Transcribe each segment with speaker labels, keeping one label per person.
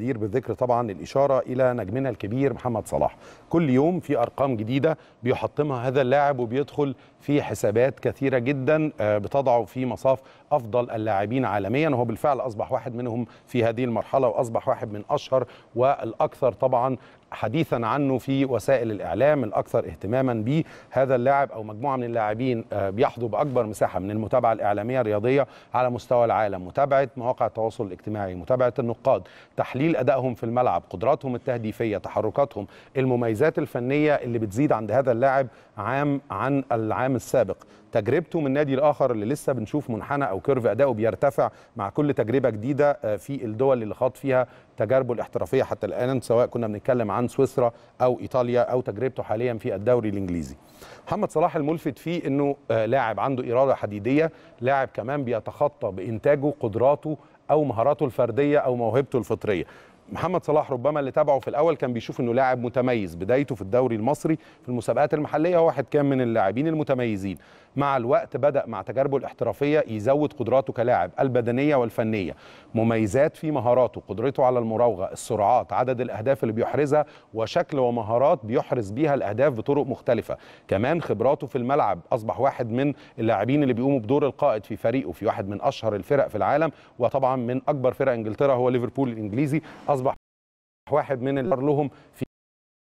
Speaker 1: جدير بالذكر طبعا الإشارة إلى نجمنا الكبير محمد صلاح كل يوم في أرقام جديدة بيحطمها هذا اللاعب وبيدخل في حسابات كثيرة جدا آه، بتضعه في مصاف افضل اللاعبين عالميا وهو بالفعل اصبح واحد منهم في هذه المرحله واصبح واحد من اشهر والاكثر طبعا حديثا عنه في وسائل الاعلام الاكثر اهتماما به هذا اللاعب او مجموعه من اللاعبين آه، بيحظوا باكبر مساحه من المتابعه الاعلاميه الرياضيه على مستوى العالم متابعه مواقع التواصل الاجتماعي متابعه النقاد تحليل ادائهم في الملعب قدراتهم التهديفيه تحركاتهم المميزات الفنيه اللي بتزيد عند هذا اللاعب عام عن العام السابق تجربته من نادي الاخر اللي لسه بنشوف منحنى او كيرف اداؤه بيرتفع مع كل تجربه جديده آه، في الدول اللي خاض فيها تجاربه الاحترافيه حتى الان سواء كنا بنتكلم عن سويسرا او ايطاليا او تجربته حاليا في الدوري الانجليزي. محمد صلاح الملفت فيه انه آه، لاعب عنده اراده حديديه، لاعب كمان بيتخطى بانتاجه قدراته او مهاراته الفرديه او موهبته الفطريه. محمد صلاح ربما اللي تابعه في الاول كان بيشوف انه لاعب متميز بدايته في الدوري المصري في المسابقات المحليه هو واحد كان من اللاعبين المتميزين مع الوقت بدا مع تجاربه الاحترافيه يزود قدراته كلاعب البدنيه والفنيه مميزات في مهاراته قدرته على المراوغه السرعات عدد الاهداف اللي بيحرزها وشكل ومهارات بيحرز بيها الاهداف بطرق مختلفه كمان خبراته في الملعب اصبح واحد من اللاعبين اللي بيقوموا بدور القائد في فريقه في واحد من اشهر الفرق في العالم وطبعا من اكبر فرق انجلترا هو ليفربول الانجليزي واحد من اللي لهم في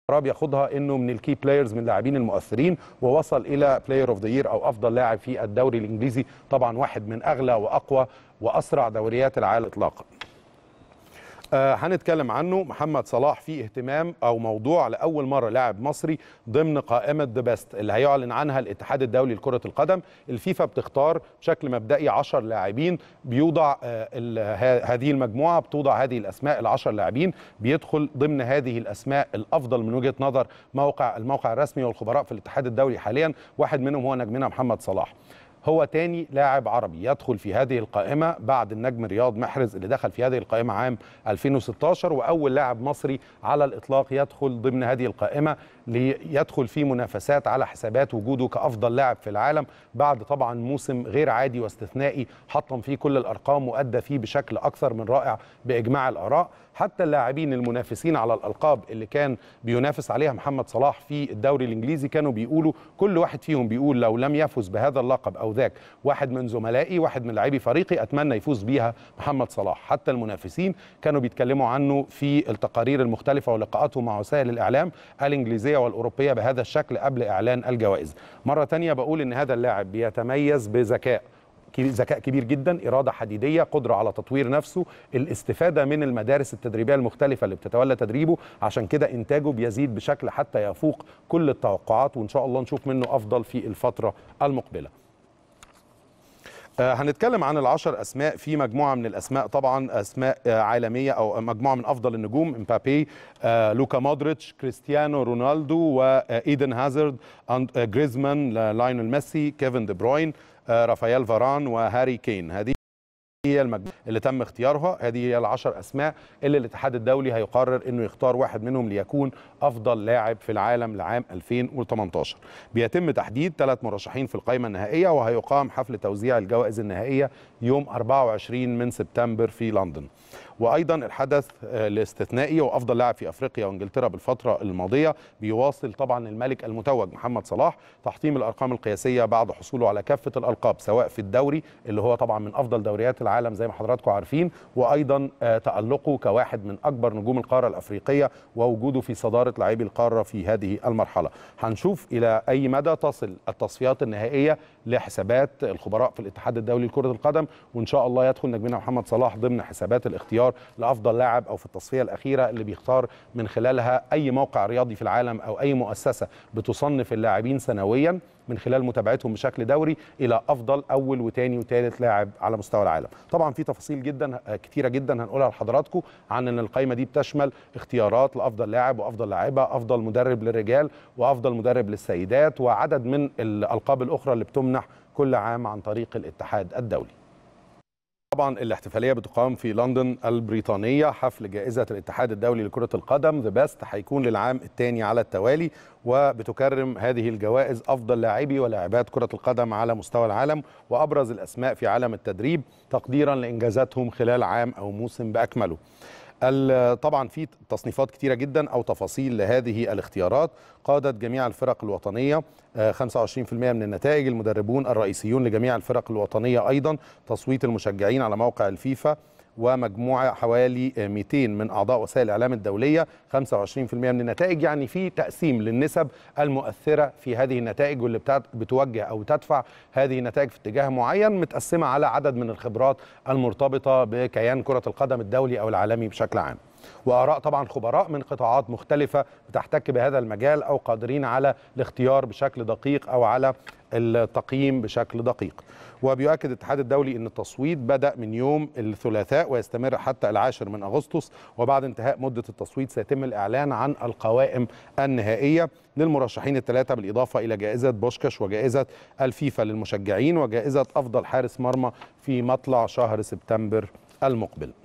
Speaker 1: قرار ياخدها انه من الكي بلايرز من اللاعبين المؤثرين ووصل الى بلاير اوف ذا يير او افضل لاعب في الدوري الانجليزي طبعا واحد من اغلى واقوى واسرع دوريات العالم اطلاقا آه، هنتكلم عنه محمد صلاح فيه اهتمام او موضوع لاول مره لاعب مصري ضمن قائمه ذا بيست اللي هيعلن عنها الاتحاد الدولي لكره القدم الفيفا بتختار بشكل مبدئي 10 لاعبين بيوضع آه، هذه المجموعه بتوضع هذه الاسماء ال10 لاعبين بيدخل ضمن هذه الاسماء الافضل من وجهه نظر موقع الموقع الرسمي والخبراء في الاتحاد الدولي حاليا واحد منهم هو نجمنا محمد صلاح هو تاني لاعب عربي يدخل في هذه القائمة بعد النجم رياض محرز اللي دخل في هذه القائمة عام 2016 وأول لاعب مصري على الإطلاق يدخل ضمن هذه القائمة ليدخل في منافسات على حسابات وجوده كأفضل لاعب في العالم بعد طبعا موسم غير عادي واستثنائي حطم فيه كل الأرقام وأدى فيه بشكل أكثر من رائع بإجماع الآراء حتى اللاعبين المنافسين على الألقاب اللي كان بينافس عليها محمد صلاح في الدوري الإنجليزي كانوا بيقولوا كل واحد فيهم بيقول لو لم يفز بهذا اللقب أو او ذاك واحد من زملائي واحد من لاعبي فريقي اتمنى يفوز بيها محمد صلاح حتى المنافسين كانوا بيتكلموا عنه في التقارير المختلفه ولقاءاته مع وسائل الاعلام الانجليزيه والاوروبيه بهذا الشكل قبل اعلان الجوائز مره ثانيه بقول ان هذا اللاعب بيتميز بذكاء ذكاء كبير جدا إرادة حديدية قدرة على تطوير نفسه الاستفادة من المدارس التدريبية المختلفة اللي بتتولى تدريبه عشان كده إنتاجه بيزيد بشكل حتى يفوق كل التوقعات وإن شاء الله نشوف منه أفضل في الفترة المقبلة آه، هنتكلم عن العشر اسماء في مجموعه من الاسماء طبعا اسماء آه، عالميه او مجموعه من افضل النجوم امبابي آه، لوكا مودريتش كريستيانو رونالدو وايدن هازارد جريزمان لاينل ميسي كيفن دي بروين رافائيل فاران وهاري كين هذه هي المجموعه اللي تم اختيارها هذه هي العشر اسماء اللي الاتحاد الدولي هيقرر انه يختار واحد منهم ليكون افضل لاعب في العالم لعام 2018 بيتم تحديد ثلاث مرشحين في القائمه النهائيه وهيقام حفل توزيع الجوائز النهائيه يوم 24 من سبتمبر في لندن وايضا الحدث آه، الاستثنائي وافضل لاعب في افريقيا وانجلترا بالفتره الماضيه بيواصل طبعا الملك المتوج محمد صلاح تحطيم الارقام القياسيه بعد حصوله على كافه الالقاب سواء في الدوري اللي هو طبعا من افضل دوريات العالم زي ما حضراتكم عارفين وايضا آه، تالقه كواحد من اكبر نجوم القاره الافريقيه ووجوده في صداره لاعبي القاره في هذه المرحله هنشوف الى اي مدى تصل التصفيات النهائيه لحسابات الخبراء في الاتحاد الدولي لكره القدم وان شاء الله يدخل نجمنا محمد صلاح ضمن حسابات الاختيار الاختيار لافضل لاعب او في التصفيه الاخيره اللي بيختار من خلالها اي موقع رياضي في العالم او اي مؤسسه بتصنف اللاعبين سنويا من خلال متابعتهم بشكل دوري الى افضل اول وثاني وثالث لاعب على مستوى العالم طبعا في تفاصيل جدا كتيره جدا هنقولها لحضراتكم عن ان القائمه دي بتشمل اختيارات لافضل لاعب وافضل لاعبه افضل مدرب للرجال وافضل مدرب للسيدات وعدد من الالقاب الاخرى اللي بتمنح كل عام عن طريق الاتحاد الدولي طبعا الاحتفاليه بتقام في لندن البريطانيه حفل جائزه الاتحاد الدولي لكره القدم ذا بيست هيكون للعام الثاني على التوالي وبتكرم هذه الجوائز افضل لاعبي ولاعبات كره القدم على مستوى العالم وابرز الاسماء في عالم التدريب تقديرا لانجازاتهم خلال عام او موسم باكمله طبعا في تصنيفات كتيرة جدا أو تفاصيل لهذه الاختيارات قادت جميع الفرق الوطنية 25% آه، من النتائج المدربون الرئيسيون لجميع الفرق الوطنية أيضا تصويت المشجعين على موقع الفيفا ومجموعه حوالي 200 من اعضاء وسائل الاعلام الدوليه 25% من النتائج يعني في تقسيم للنسب المؤثره في هذه النتائج واللي بتوجه او تدفع هذه النتائج في اتجاه معين متقسمه على عدد من الخبرات المرتبطه بكيان كره القدم الدولي او العالمي بشكل عام واراء طبعا خبراء من قطاعات مختلفه بتحتك بهذا المجال او قادرين على الاختيار بشكل دقيق او على التقييم بشكل دقيق وبيؤكد الاتحاد الدولي ان التصويت بدا من يوم الثلاثاء ويستمر حتى العاشر من اغسطس وبعد انتهاء مده التصويت سيتم الاعلان عن القوائم النهائيه للمرشحين الثلاثه بالاضافه الى جائزه بوشكاش وجائزه الفيفا للمشجعين وجائزه افضل حارس مرمى في مطلع شهر سبتمبر المقبل